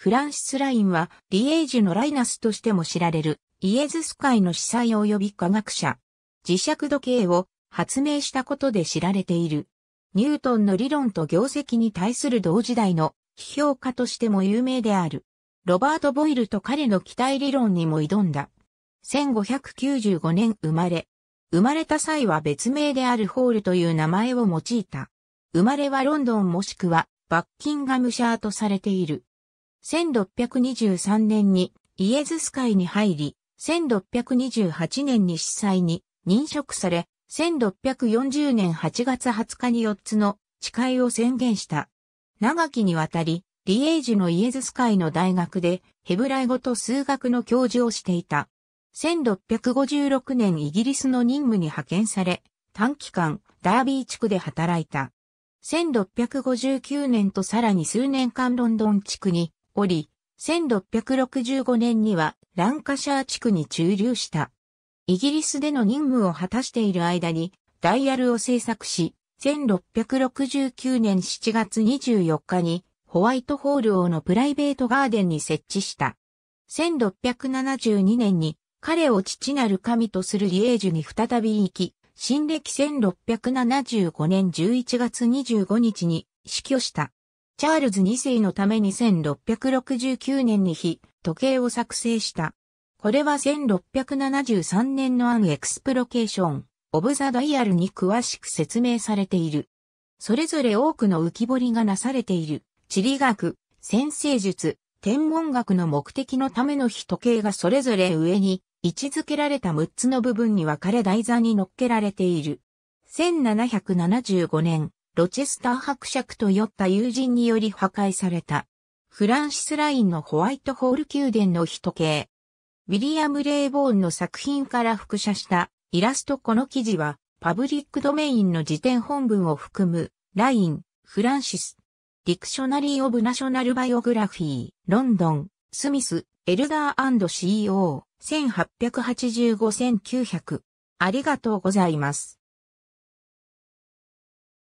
フランシス・ラインは、リエージュのライナスとしても知られる、イエズス会の司祭及び科学者。磁石時計を発明したことで知られている。ニュートンの理論と業績に対する同時代の批評家としても有名である。ロバート・ボイルと彼の期待理論にも挑んだ。1595年生まれ。生まれた際は別名であるホールという名前を用いた。生まれはロンドンもしくはバッキンガムシャーとされている。1623年にイエズス会に入り、1628年に司祭に任職され、1640年8月20日に4つの誓いを宣言した。長きにわたり、リエージュのイエズス会の大学でヘブライ語と数学の教授をしていた。1656年イギリスの任務に派遣され、短期間ダービー地区で働いた。1659年とさらに数年間ロンドン地区におり、1665年にはランカシャー地区に駐留した。イギリスでの任務を果たしている間に、ダイヤルを制作し、1669年7月24日にホワイトホール王のプライベートガーデンに設置した。1672年に彼を父なる神とするリエージュに再び行き、新暦1675年11月25日に死去した。チャールズ2世のために1669年に非時計を作成した。これは1673年のアンエクスプロケーション、オブザダイヤルに詳しく説明されている。それぞれ多くの浮き彫りがなされている、地理学、先生術、天文学の目的のための日時計がそれぞれ上に位置づけられた6つの部分に分かれ台座に乗っけられている。1775年、ロチェスター伯爵と酔った友人により破壊された。フランシス・ラインのホワイトホール宮殿の人形。ウィリアム・レイボーンの作品から複写したイラストこの記事はパブリックドメインの辞典本文を含むライン、フランシス、ディクショナリー・オブ・ナショナル・バイオグラフィー、ロンドン、スミス、エルダー &CEO、1885-1900。ありがとうございます。